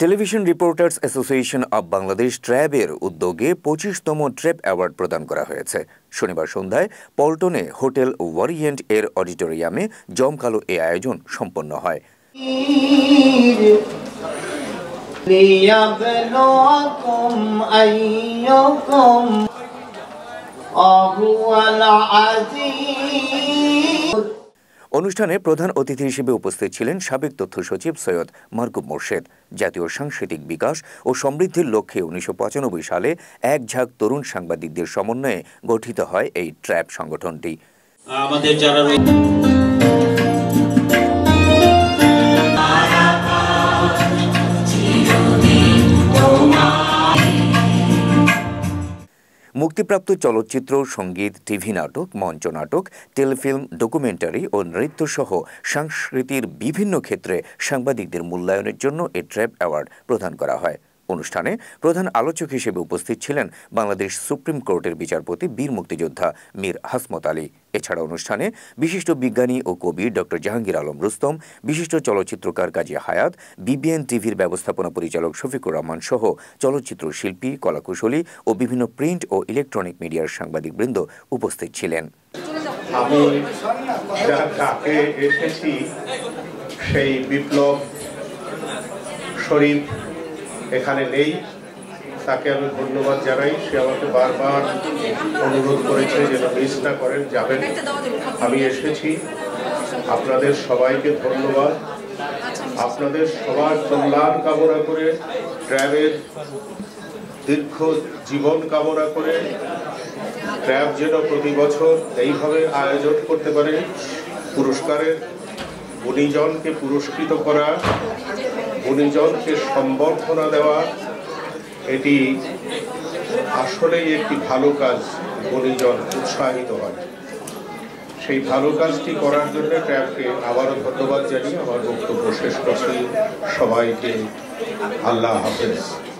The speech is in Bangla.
television reporters association of Bangladesh ট্র্যাবের উদ্যোগে পঁচিশতম ট্র্যাব অ্যাওয়ার্ড প্রদান করা হয়েছে শনিবার সন্ধ্যায় পল্টনে হোটেল ওয়ারিয়েন্ট এর অডিটোরিয়ামে জমকালো এ আয়োজন সম্পন্ন হয় অনুষ্ঠানে প্রধান অতিথি হিসেবে উপস্থিত ছিলেন সাবেক তথ্য সচিব সৈয়দ মারকুব মোর্শেদ জাতীয় সাংস্কৃতিক বিকাশ ও সমৃদ্ধির লক্ষ্যে উনিশশো সালে এক ঝাঁক তরুণ সাংবাদিকদের সমন্বয়ে গঠিত হয় এই ট্র্যাপ সংগঠনটি আমাদের যারা মুক্তিপ্রাপ্ত চলচ্চিত্র সঙ্গীত টিভি নাটক মঞ্চনাটক টেলিফিল্ম ডকুমেন্টারি ও নৃত্যসহ সংস্কৃতির বিভিন্ন ক্ষেত্রে সাংবাদিকদের মূল্যায়নের জন্য এ ট্র্যাপ অ্যাওয়ার্ড প্রদান করা হয় অনুষ্ঠানে প্রধান আলোচক হিসেবে উপস্থিত ছিলেন বাংলাদেশ সুপ্রিম কোর্টের বিচারপতি বীর মুক্তিযোদ্ধা মীর হাসমত আলী এছাড়া অনুষ্ঠানে বিশিষ্ট বিজ্ঞানী ও কবি ডক্টর জাহাঙ্গীর আলম রুস্তম বিশিষ্ট চলচ্চিত্রকার কাজী হায়াত বিবিএন টিভির ব্যবস্থাপনা পরিচালক শফিকুর রহমান সহ চলচ্চিত্র শিল্পী কলাকুশলী ও বিভিন্ন প্রিন্ট ও ইলেকট্রনিক মিডিয়ার সাংবাদিকবৃন্দ উপস্থিত ছিলেন আমি সেই বিপ্লব শরীফ এখানে নেই তাকে আমি ধন্যবাদ জানাই সে আমাকে বারবার অনুরোধ করেছে যেন মিস না করেন যাবেন আমি এসেছি আপনাদের সবাইকে ধন্যবাদ আপনাদের সবার কল্যাণ কামনা করে ট্র্যাবের দীর্ঘ জীবন কামনা করে ট্র্যাব যেন প্রতি বছর এইভাবে আয়োজন করতে পারে পুরস্কারের গুণীজনকে পুরস্কৃত করা গুণীজনকে সম্বর্ধনা দেওয়া এটি আসলেই একটি ভালো কাজ গুণীজন উৎসাহিত হয় সেই ভালো কাজটি করার জন্য ট্র্যাপকে আবারও ধন্যবাদ জানিয়ে আমার বক্তব্য শেষ করছি সবাইকে আল্লাহ হাফেজ